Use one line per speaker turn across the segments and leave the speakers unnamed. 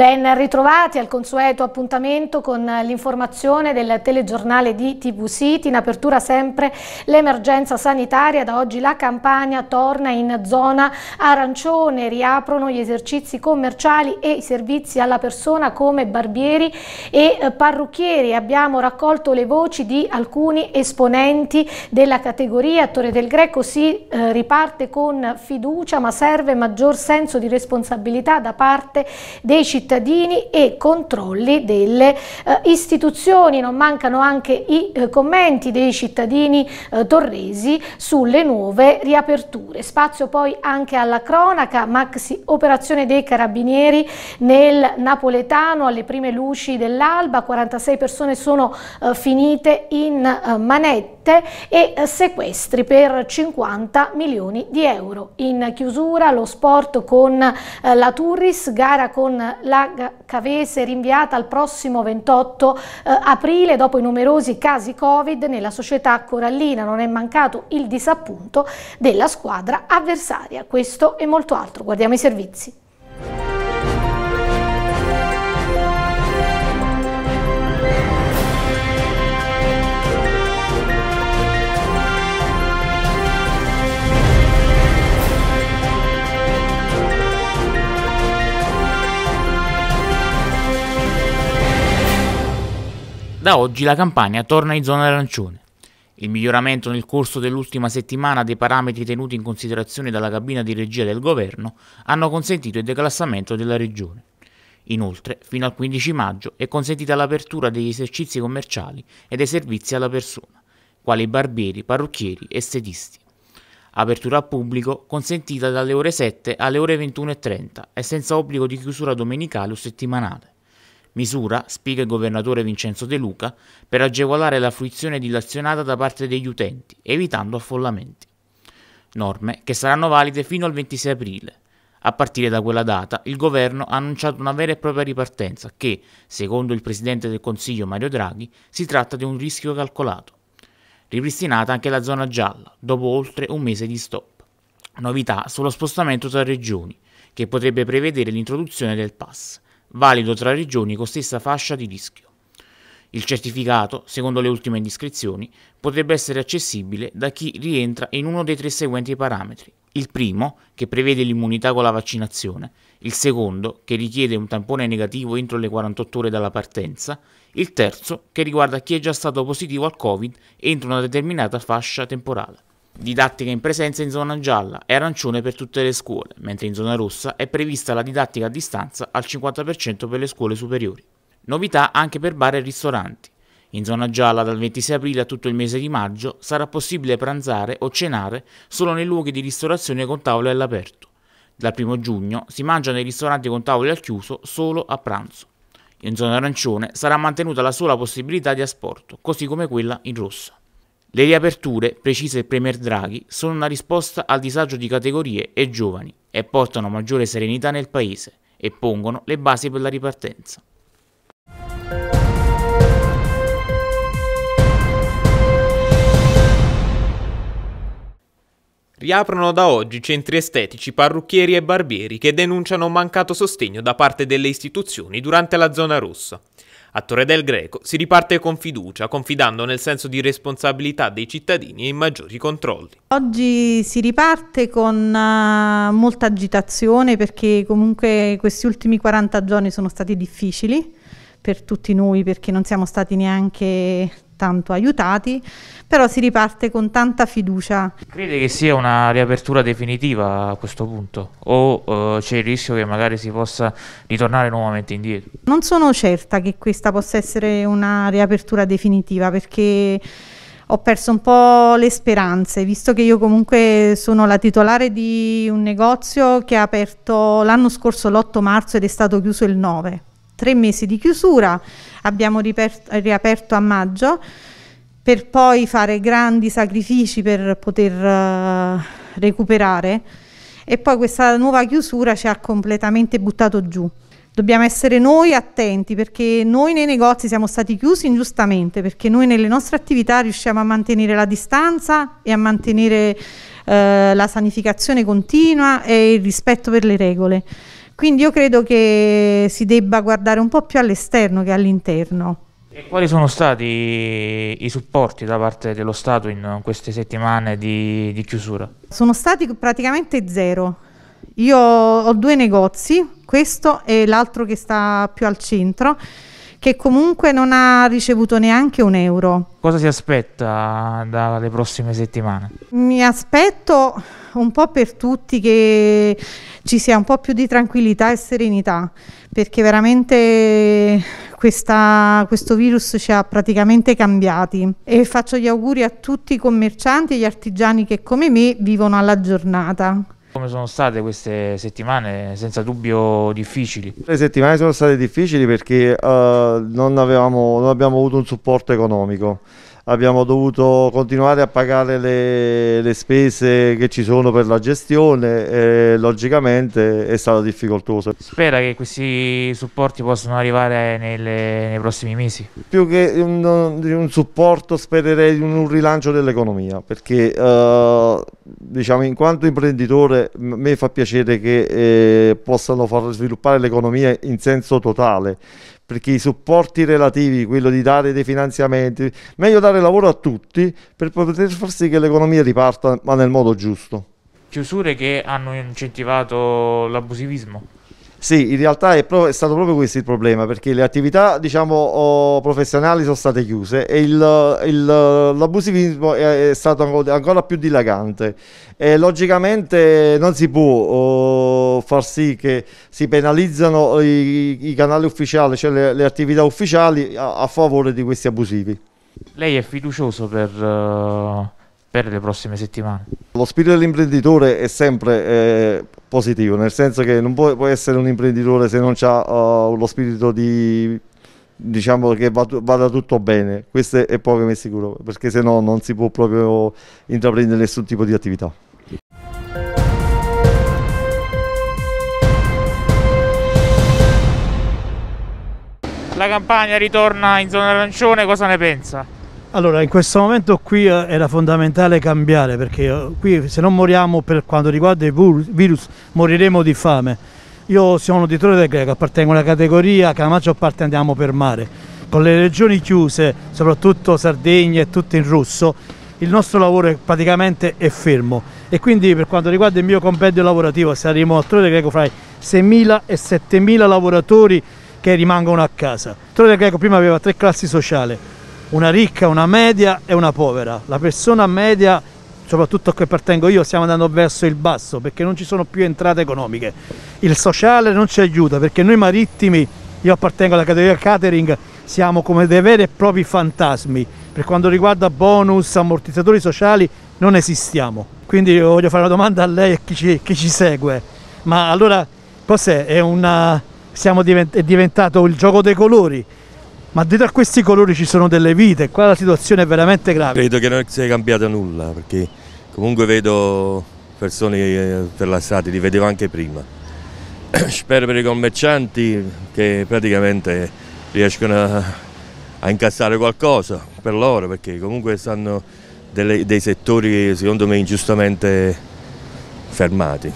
Ben ritrovati al consueto appuntamento con l'informazione del telegiornale di City. In apertura sempre l'emergenza sanitaria. Da oggi la campagna torna in zona arancione. Riaprono gli esercizi commerciali e i servizi alla persona come barbieri e parrucchieri. Abbiamo raccolto le voci di alcuni esponenti della categoria. Torre del Greco si eh, riparte con fiducia ma serve maggior senso di responsabilità da parte dei cittadini cittadini e controlli delle eh, istituzioni. Non mancano anche i eh, commenti dei cittadini eh, torresi sulle nuove riaperture. Spazio poi anche alla cronaca, maxi operazione dei carabinieri nel napoletano alle prime luci dell'alba, 46 persone sono eh, finite in eh, manette e eh, sequestri per 50 milioni di euro. In chiusura lo sport con la Turris, gara con la Cavese rinviata al prossimo 28 eh, aprile dopo i numerosi casi Covid nella società corallina. Non è mancato il disappunto della squadra avversaria. Questo e molto altro. Guardiamo i servizi.
Da oggi la campagna torna in zona arancione. Il miglioramento nel corso dell'ultima settimana dei parametri tenuti in considerazione dalla cabina di regia del governo hanno consentito il declassamento della regione. Inoltre, fino al 15 maggio è consentita l'apertura degli esercizi commerciali e dei servizi alla persona, quali barbieri, parrucchieri e sedisti. Apertura al pubblico consentita dalle ore 7 alle ore 21.30 e senza obbligo di chiusura domenicale o settimanale misura, spiega il governatore Vincenzo De Luca, per agevolare la fruizione dilazionata da parte degli utenti, evitando affollamenti. Norme che saranno valide fino al 26 aprile. A partire da quella data, il governo ha annunciato una vera e propria ripartenza che, secondo il presidente del Consiglio Mario Draghi, si tratta di un rischio calcolato. Ripristinata anche la zona gialla, dopo oltre un mese di stop. Novità sullo spostamento tra regioni, che potrebbe prevedere l'introduzione del pass valido tra regioni con stessa fascia di rischio. Il certificato, secondo le ultime indiscrezioni, potrebbe essere accessibile da chi rientra in uno dei tre seguenti parametri. Il primo, che prevede l'immunità con la vaccinazione, il secondo, che richiede un tampone negativo entro le 48 ore dalla partenza, il terzo, che riguarda chi è già stato positivo al Covid entro una determinata fascia temporale. Didattica in presenza in zona gialla e arancione per tutte le scuole, mentre in zona rossa è prevista la didattica a distanza al 50% per le scuole superiori. Novità anche per bar e ristoranti. In zona gialla dal 26 aprile a tutto il mese di maggio sarà possibile pranzare o cenare solo nei luoghi di ristorazione con tavole all'aperto. Dal 1 giugno si mangia nei ristoranti con tavole al chiuso solo a pranzo. In zona arancione sarà mantenuta la sola possibilità di asporto, così come quella in rossa. Le riaperture, precisa il Premier Draghi, sono una risposta al disagio di categorie e giovani e portano maggiore serenità nel Paese e pongono le basi per la ripartenza.
Riaprono da oggi centri estetici, parrucchieri e barbieri che denunciano un mancato sostegno da parte delle istituzioni durante la zona rossa. A Torre del Greco si riparte con fiducia, confidando nel senso di responsabilità dei cittadini e in maggiori controlli.
Oggi si riparte con eh, molta agitazione perché comunque questi ultimi 40 giorni sono stati difficili per tutti noi perché non siamo stati neanche tanto aiutati, però si riparte con tanta fiducia. Crede
che sia una riapertura definitiva a questo punto o eh, c'è il rischio che magari si possa ritornare nuovamente indietro?
Non sono certa che questa possa essere una riapertura definitiva perché ho perso un po' le speranze, visto che io comunque sono la titolare di un negozio che ha aperto l'anno scorso l'8 marzo ed è stato chiuso il 9 tre mesi di chiusura, abbiamo riaperto a maggio per poi fare grandi sacrifici per poter uh, recuperare e poi questa nuova chiusura ci ha completamente buttato giù. Dobbiamo essere noi attenti perché noi nei negozi siamo stati chiusi ingiustamente perché noi nelle nostre attività riusciamo a mantenere la distanza e a mantenere uh, la sanificazione continua e il rispetto per le regole. Quindi io credo che si debba guardare un po' più all'esterno che all'interno.
E quali sono stati i supporti da parte dello Stato in queste settimane
di, di chiusura? Sono stati praticamente zero. Io ho due negozi, questo e l'altro che sta più al centro che comunque non ha ricevuto neanche un euro.
Cosa si aspetta dalle prossime settimane?
Mi aspetto un po' per tutti che ci sia un po' più di tranquillità e serenità, perché veramente questa, questo virus ci ha praticamente cambiati e faccio gli auguri a tutti i commercianti e gli artigiani che come me vivono alla giornata.
Come sono state queste settimane? Senza dubbio difficili.
Le settimane sono state difficili perché uh, non, avevamo, non abbiamo avuto un supporto economico abbiamo dovuto continuare a pagare le, le spese che ci sono per la gestione e logicamente è stato difficoltoso.
Spera che questi supporti possano arrivare nelle, nei prossimi mesi?
Più che un, un supporto spererei in un rilancio dell'economia perché eh, diciamo in quanto imprenditore a me fa piacere che eh, possano far sviluppare l'economia in senso totale perché i supporti relativi, quello di dare dei finanziamenti, meglio dare lavoro a tutti per poter far sì che l'economia riparta ma nel modo giusto.
Chiusure che hanno incentivato l'abusivismo?
Sì, in realtà è, è, stato proprio questo il problema, perché le attività diciamo, professionali sono state chiuse e l'abusivismo è, è, stato ancora più dilagante. E logicamente non si può... Oh, far sì che si penalizzano i, i canali ufficiali, cioè le, le attività ufficiali a, a, favore di questi abusivi.
Lei è fiducioso per... Eh, per le prossime settimane?
Lo spirito dell'imprenditore è sempre eh, positivo, nel senso che non può, può essere un imprenditore se non ha uh, eh, lo spirito di diciamo che vada tutto bene, questo è poco ma è sicuro, perché se no non si può proprio intraprendere nessun tipo di attività.
La campagna ritorna in zona arancione, cosa ne pensa?
Allora, in questo momento qui eh, era fondamentale cambiare perché eh, qui se non moriamo per quanto riguarda il virus moriremo di fame. Io sono di Torre del Greco, appartengo alla categoria che la maggior parte andiamo per mare. Con le regioni chiuse, soprattutto Sardegna e tutto in rosso, il nostro lavoro è praticamente è fermo e quindi per quanto riguarda il mio compendio lavorativo saremo a Torre del Greco fra i 6.000 e 7.000 lavoratori che rimangono a casa. Vittorio Greco prima aveva tre classi sociali, una ricca, una media e una povera. La persona media, soprattutto a cui appartengo io, stiamo andando verso il basso perché non ci sono più entrate economiche. Il sociale non ci aiuta perché noi marittimi, io appartengo alla categoria catering, siamo come dei veri e propri fantasmi. Per quanto riguarda bonus, ammortizzatori sociali, non esistiamo. Quindi voglio fare una domanda a lei e a chi ci, chi ci segue. Ma allora cos'è? È una divent è diventato il gioco dei colori, ma dietro a questi colori ci sono delle vite, qua la situazione è veramente grave.
Credo che non sia cambiato nulla, perché comunque vedo persone per la strada, li vedevo anche prima. Spero per i commercianti che praticamente riescono a, a incassare qualcosa per loro, perché comunque stanno delle, dei settori secondo me ingiustamente fermati.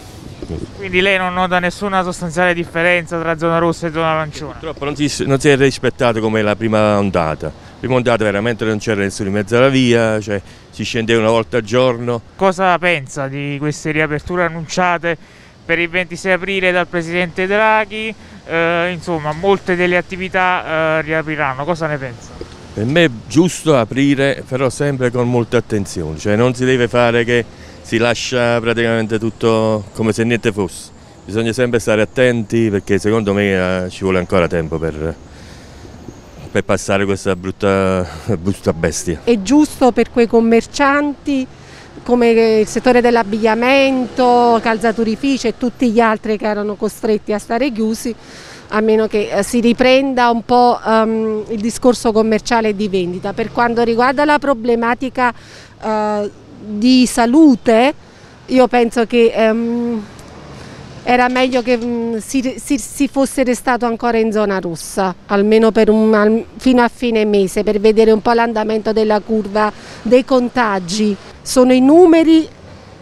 Quindi lei non nota nessuna sostanziale differenza tra zona rossa e zona arancione?
Purtroppo non si, non si è rispettato come la prima ondata. La prima ondata veramente non c'era nessuno in mezzo alla via, cioè si scendeva una volta al giorno.
Cosa pensa di queste riaperture annunciate per il 26 aprile dal Presidente Draghi? Eh, insomma, molte delle attività eh, riapriranno, cosa ne pensa?
Per me è giusto aprire, però sempre con molta attenzione, cioè non si deve fare che si lascia praticamente tutto come se niente fosse. Bisogna sempre stare attenti perché secondo me eh, ci vuole ancora tempo per, per passare questa brutta, brutta bestia.
È giusto per quei commercianti come il settore dell'abbigliamento, calzaturifici e tutti gli altri che erano costretti a stare chiusi, a meno che eh, si riprenda un po' um, il discorso commerciale e di vendita. Per quanto riguarda la problematica uh, di salute, io penso che ehm, era meglio che mh, mm, si, si, si, fosse restato ancora in zona rossa, almeno un, al, fino a fine mese, per vedere un po' l'andamento della curva dei contagi. Sono i numeri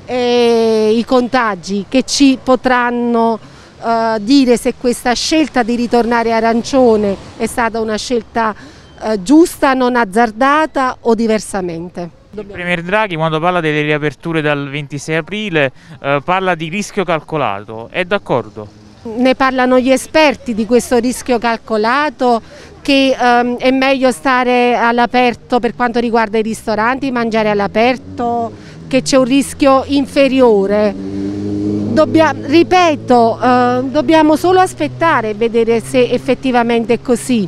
e i contagi che ci potranno eh, dire se questa scelta di ritornare arancione è stata una scelta eh, giusta, non azzardata o diversamente.
Il Premier Draghi quando parla delle riaperture dal 26 aprile eh, parla di rischio calcolato, è d'accordo?
Ne parlano gli esperti di questo rischio calcolato che ehm, è meglio stare all'aperto per quanto riguarda i ristoranti, mangiare all'aperto, che c'è un rischio inferiore. Dobbia, ripeto, eh, dobbiamo solo aspettare e vedere se effettivamente è così.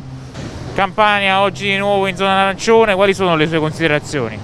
Campania oggi di nuovo in zona arancione, quali sono le sue considerazioni?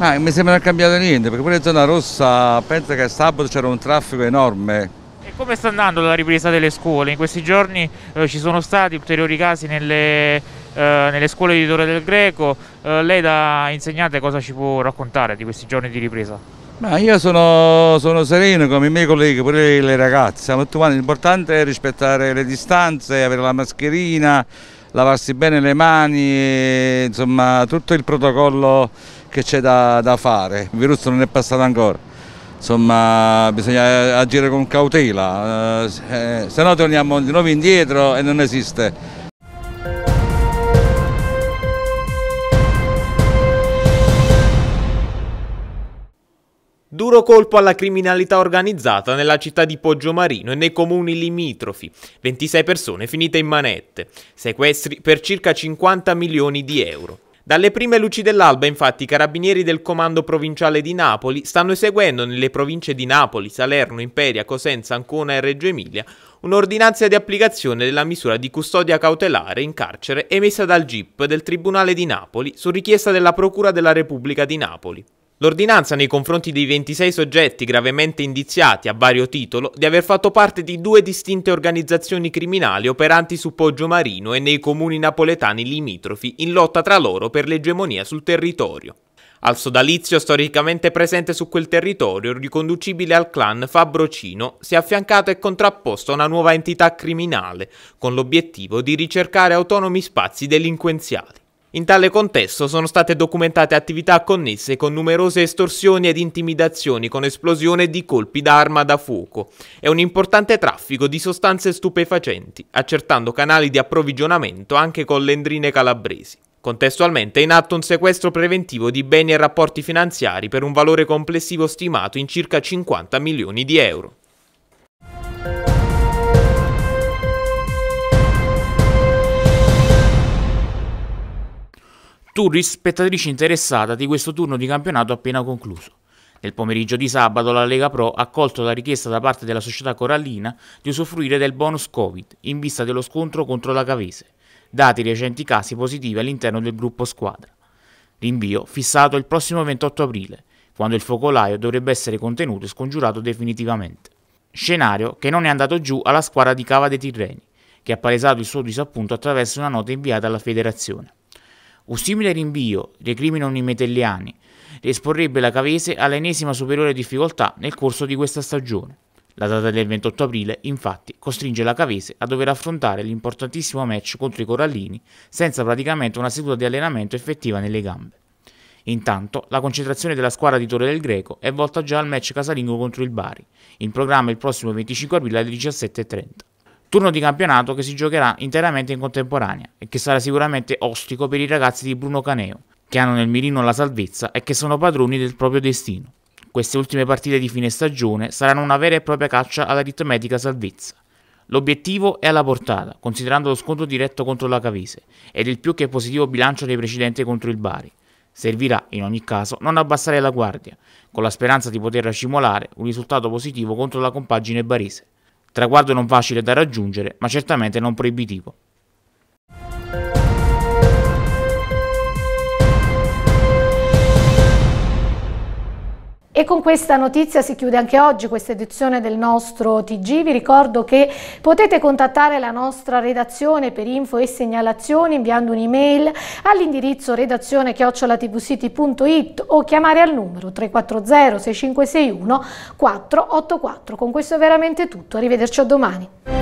Ah, mi sembra non cambiato niente, perché pure in zona rossa penso che sabato c'era un traffico enorme.
E come sta andando la ripresa delle scuole? In questi giorni eh, ci sono stati ulteriori casi nelle, eh, nelle scuole di Torre del Greco. Eh, lei da insegnante cosa ci può raccontare di questi giorni di ripresa?
Ma io sono, sono sereno come i miei colleghi, pure le ragazze. L'importante è rispettare le distanze, avere la mascherina, lavarsi bene le mani, insomma tutto il protocollo che c'è da, da fare, il virus non è passato ancora insomma bisogna eh, agire con cautela, eh, eh, se no torniamo di nuovo indietro e non esiste.
Duro colpo alla criminalità organizzata nella città di Poggiomarino e nei comuni limitrofi. 26 persone finite in manette. Sequestri per circa 50 milioni di euro. Dalle prime luci dell'alba, infatti, i carabinieri del comando provinciale di Napoli stanno eseguendo nelle province di Napoli, Salerno, Imperia, Cosenza, Ancona e Reggio Emilia un'ordinanza di applicazione della misura di custodia cautelare in carcere emessa dal GIP del Tribunale di Napoli su richiesta della Procura della Repubblica di Napoli. L'ordinanza nei confronti dei 26 soggetti gravemente indiziati a vario titolo di aver fatto parte di due distinte organizzazioni criminali operanti su Poggio Marino e nei comuni napoletani limitrofi in lotta tra loro per l'egemonia sul territorio. Al sodalizio storicamente presente su quel territorio, riconducibile al clan Fabrocino, si è affiancato e contrapposto una nuova entità criminale, con l'obiettivo di ricercare autonomi spazi delinquenziali. In tale contesto sono state documentate attività connesse con numerose estorsioni ed intimidazioni con esplosione di colpi d'arma da fuoco e un importante traffico di sostanze stupefacenti, accertando canali di approvvigionamento anche con le endrine calabresi. Contestualmente è in atto un sequestro preventivo di beni e rapporti finanziari per un valore complessivo stimato in circa 50 milioni di euro.
Turri spettatrice interessata di questo turno di campionato appena concluso. Nel pomeriggio di sabato la Lega Pro ha accolto la richiesta da parte della società corallina di usufruire del bonus Covid in vista dello scontro contro la Cavese, dati i recenti casi positivi all'interno del gruppo squadra. Rinvio fissato il prossimo 28 aprile, quando il focolaio dovrebbe essere contenuto e scongiurato definitivamente. Scenario che non è andato giù alla squadra di Cava dei Tirreni, che ha palesato il suo disappunto attraverso una nota inviata alla federazione. Un simile rinvio recrimina i metelliani esporrebbe la Cavese all'ennesima superiore difficoltà nel corso di questa stagione. La data del 28 aprile, infatti, costringe la Cavese a dover affrontare l'importantissimo match contro i Corallini senza praticamente una seduta di allenamento effettiva nelle gambe. Intanto, la concentrazione della squadra di Torre del Greco è volta già al match casalingo contro il Bari, in programma il prossimo 25 aprile alle 17.30 turno di campionato che si giocherà interamente in contemporanea e che sarà sicuramente ostico per i ragazzi di Bruno Caneo, che hanno nel mirino la salvezza e che sono padroni del proprio destino. Queste ultime partite di fine stagione saranno una vera e propria caccia all'aritmetica salvezza. L'obiettivo è alla portata, considerando lo scontro diretto contro la Cavese ed il più che positivo bilancio dei precedenti contro il Bari. Servirà, in ogni caso, non abbassare la guardia, con la speranza di poter racimolare un risultato positivo contro la compagine barese traguardo non facile da raggiungere, ma certamente non proibitivo.
E con questa notizia si chiude anche oggi questa edizione del nostro TG. Vi ricordo che potete contattare la nostra redazione per info e segnalazioni inviando un'email all'indirizzo redazione chiocciolatvcity.it o chiamare al numero 340 6561 484. Con questo è veramente tutto. Arrivederci a domani.